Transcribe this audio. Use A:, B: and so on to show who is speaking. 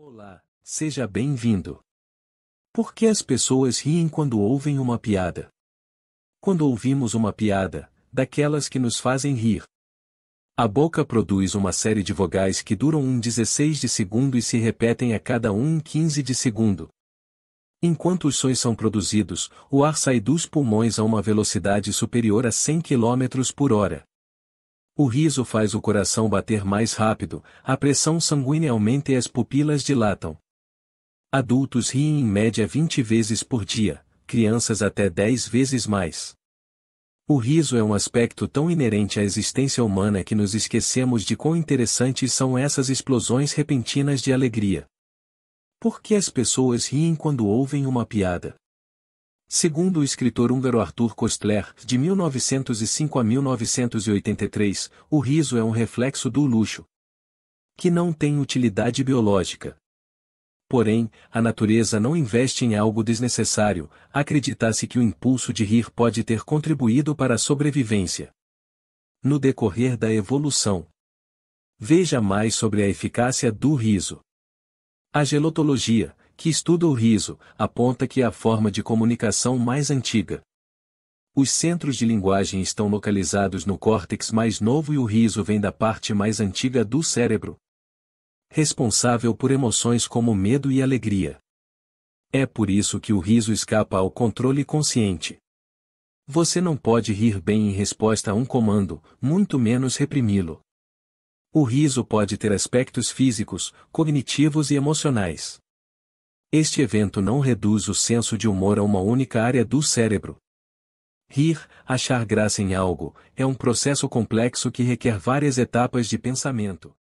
A: Olá, seja bem-vindo. Por que as pessoas riem quando ouvem uma piada? Quando ouvimos uma piada, daquelas que nos fazem rir. A boca produz uma série de vogais que duram um 16 de segundo e se repetem a cada um 15 de segundo. Enquanto os sons são produzidos, o ar sai dos pulmões a uma velocidade superior a 100 km por hora. O riso faz o coração bater mais rápido, a pressão sanguínea aumenta e as pupilas dilatam. Adultos riem em média 20 vezes por dia, crianças até 10 vezes mais. O riso é um aspecto tão inerente à existência humana que nos esquecemos de quão interessantes são essas explosões repentinas de alegria. Por que as pessoas riem quando ouvem uma piada? Segundo o escritor húngaro Arthur Kostler, de 1905 a 1983, o riso é um reflexo do luxo, que não tem utilidade biológica. Porém, a natureza não investe em algo desnecessário, acredita-se que o impulso de rir pode ter contribuído para a sobrevivência. No decorrer da evolução. Veja mais sobre a eficácia do riso. A gelotologia que estuda o riso, aponta que é a forma de comunicação mais antiga. Os centros de linguagem estão localizados no córtex mais novo e o riso vem da parte mais antiga do cérebro. Responsável por emoções como medo e alegria. É por isso que o riso escapa ao controle consciente. Você não pode rir bem em resposta a um comando, muito menos reprimi-lo. O riso pode ter aspectos físicos, cognitivos e emocionais. Este evento não reduz o senso de humor a uma única área do cérebro. Rir, achar graça em algo, é um processo complexo que requer várias etapas de pensamento.